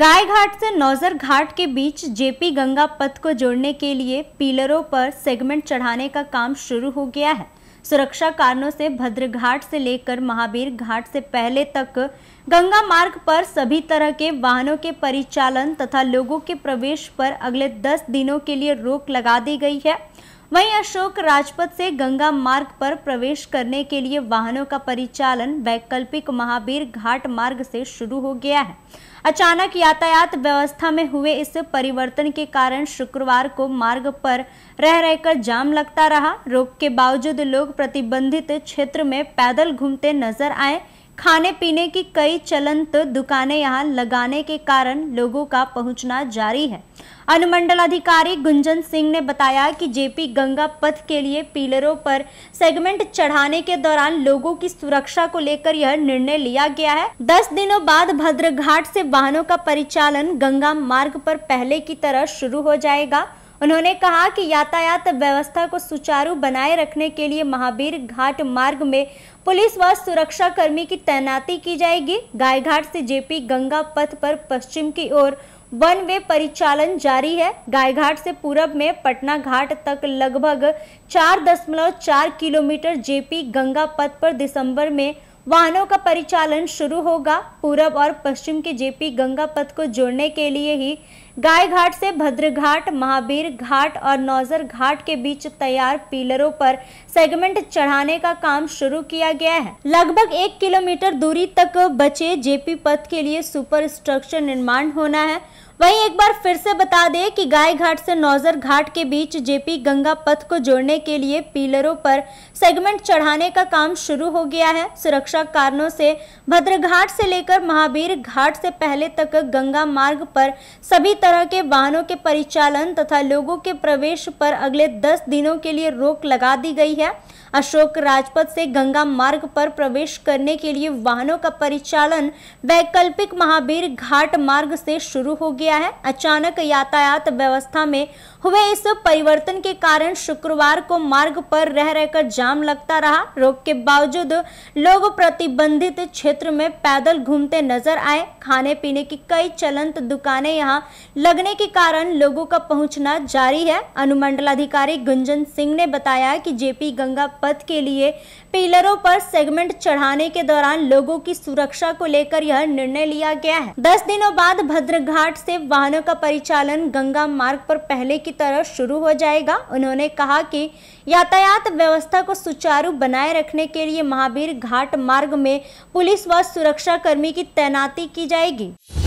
गाय घाट से नौजर घाट के बीच जेपी गंगा पथ को जोड़ने के लिए पिलरों पर सेगमेंट चढ़ाने का काम शुरू हो गया है सुरक्षा कारणों से भद्र घाट से लेकर महावीर घाट से पहले तक गंगा मार्ग पर सभी तरह के वाहनों के परिचालन तथा लोगों के प्रवेश पर अगले 10 दिनों के लिए रोक लगा दी गई है वहीं अशोक राजपथ से गंगा मार्ग पर प्रवेश करने के लिए वाहनों का परिचालन वैकल्पिक महावीर घाट मार्ग से शुरू हो गया है अचानक यातायात व्यवस्था में हुए इस परिवर्तन के कारण शुक्रवार को मार्ग पर रह रहकर जाम लगता रहा रोक के बावजूद लोग प्रतिबंधित क्षेत्र में पैदल घूमते नजर आए खाने पीने की कई चलंत दुकानें यहां लगाने के कारण लोगों का पहुंचना जारी है अनुमंडल अधिकारी गुंजन सिंह ने बताया कि जेपी गंगा पथ के लिए पिलरों पर सेगमेंट चढ़ाने के दौरान लोगों की सुरक्षा को लेकर यह निर्णय लिया गया है दस दिनों बाद भद्रघाट से वाहनों का परिचालन गंगा मार्ग पर पहले की तरह शुरू हो जाएगा उन्होंने कहा कि यातायात व्यवस्था को सुचारू बनाए रखने के लिए महावीर घाट मार्ग में पुलिस व सुरक्षा कर्मी की तैनाती की जाएगी गायघाट से जेपी गंगा पथ पर पश्चिम की ओर वन वे परिचालन जारी है गायघाट से पूरब में पटना घाट तक लगभग 4.4 किलोमीटर जेपी गंगा पथ पर दिसंबर में वाहनों का परिचालन शुरू होगा पूरब और पश्चिम के जेपी गंगा पथ को जोड़ने के लिए ही गाय घाट से भद्र घाट महावीर घाट और नौजर घाट के बीच तैयार पिलरों पर सेगमेंट चढ़ाने का काम शुरू किया गया है लगभग एक किलोमीटर दूरी तक बचे जेपी पथ के लिए सुपर स्ट्रक्चर निर्माण होना है वहीं एक बार फिर से बता दें कि गाय घाट से नौजर घाट के बीच जेपी गंगा पथ को जोड़ने के लिए पिलरों पर सेगमेंट चढ़ाने का काम शुरू हो गया है सुरक्षा कारणों से भद्रघाट से लेकर महावीर घाट से पहले तक गंगा मार्ग पर सभी तरह के वाहनों के परिचालन तथा लोगों के प्रवेश पर अगले दस दिनों के लिए रोक लगा दी गई है अशोक राजपथ से गंगा मार्ग पर प्रवेश करने के लिए वाहनों का परिचालन वैकल्पिक महावीर घाट मार्ग से शुरू हो गया किया है अचानक यातायात व्यवस्था में हुए इस परिवर्तन के कारण शुक्रवार को मार्ग पर रह रहकर जाम लगता रहा रोक के बावजूद लोग प्रतिबंधित क्षेत्र में पैदल घूमते नजर आए खाने पीने की कई चलंत दुकानें यहां लगने के कारण लोगों का पहुंचना जारी है अनुमंडलाधिकारी गुंजन सिंह ने बताया कि जेपी गंगा पथ के लिए पिलरों पर सेगमेंट चढ़ाने के दौरान लोगों की सुरक्षा को लेकर यह निर्णय लिया गया है दस दिनों बाद भद्रघाट से वाहनों का परिचालन गंगा मार्ग पर पहले की तरह शुरू हो जाएगा उन्होंने कहा कि यातायात व्यवस्था को सुचारू बनाए रखने के लिए महावीर घाट मार्ग में पुलिस व सुरक्षा कर्मी की तैनाती की जाएगी